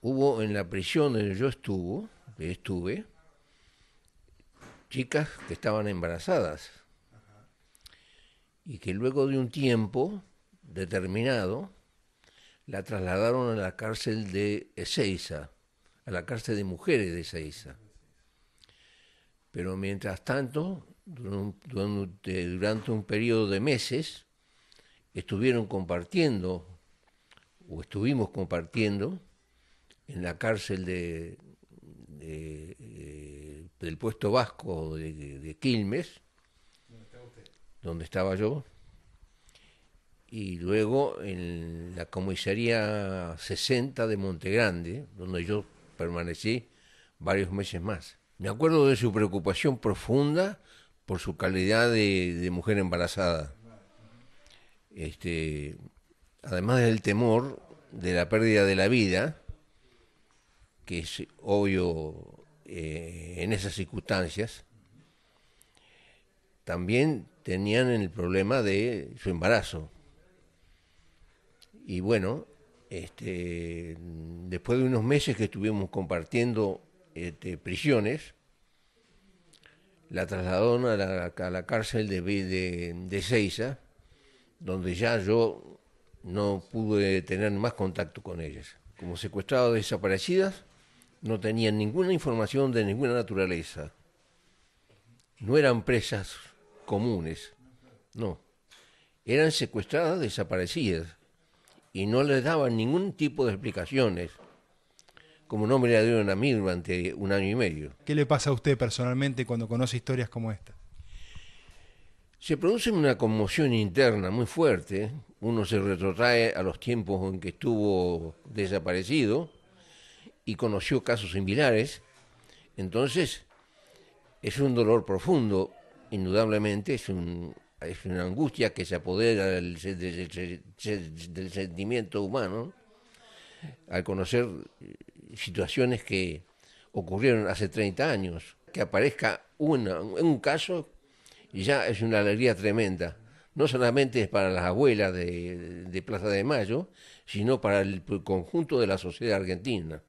hubo en la prisión donde yo estuvo, estuve, chicas que estaban embarazadas y que luego de un tiempo determinado la trasladaron a la cárcel de Ezeiza, a la cárcel de mujeres de Ezeiza. Pero mientras tanto, durante, durante un periodo de meses, estuvieron compartiendo, o estuvimos compartiendo, en la cárcel de, eh, del puesto vasco de, Quilmes, donde estaba yo, y luego en la comisaría 60 de Montegrande, donde yo permanecí varios meses más. Me acuerdo de su preocupación profunda por su calidad de, mujer embarazada. Este, además del temor de la pérdida de la vida, que es obvio eh, en esas circunstancias, también tenían el problema de su embarazo. Y bueno, este, después de unos meses que estuvimos compartiendo este, prisiones, la trasladaron a la, cárcel de, de, donde ya yo no pude tener más contacto con ellas. Como secuestrados desaparecidas, no tenían ninguna información de ninguna naturaleza. No eran presas comunes, no. Eran secuestradas, desaparecidas, y no les daban ningún tipo de explicaciones, como no me la dieron a mí durante un año y medio. ¿Qué le pasa a usted personalmente cuando conoce historias como esta? Se produce una conmoción interna muy fuerte, uno se retrotrae a los tiempos en que estuvo desaparecido, y conoció casos similares. Entonces, es un dolor profundo, indudablemente, es, una angustia que se apodera del, sentimiento humano al conocer situaciones que ocurrieron hace 30 años. Que aparezca una, un caso y ya es una alegría tremenda. No solamente es para las abuelas de Plaza de Mayo, sino para el conjunto de la sociedad argentina.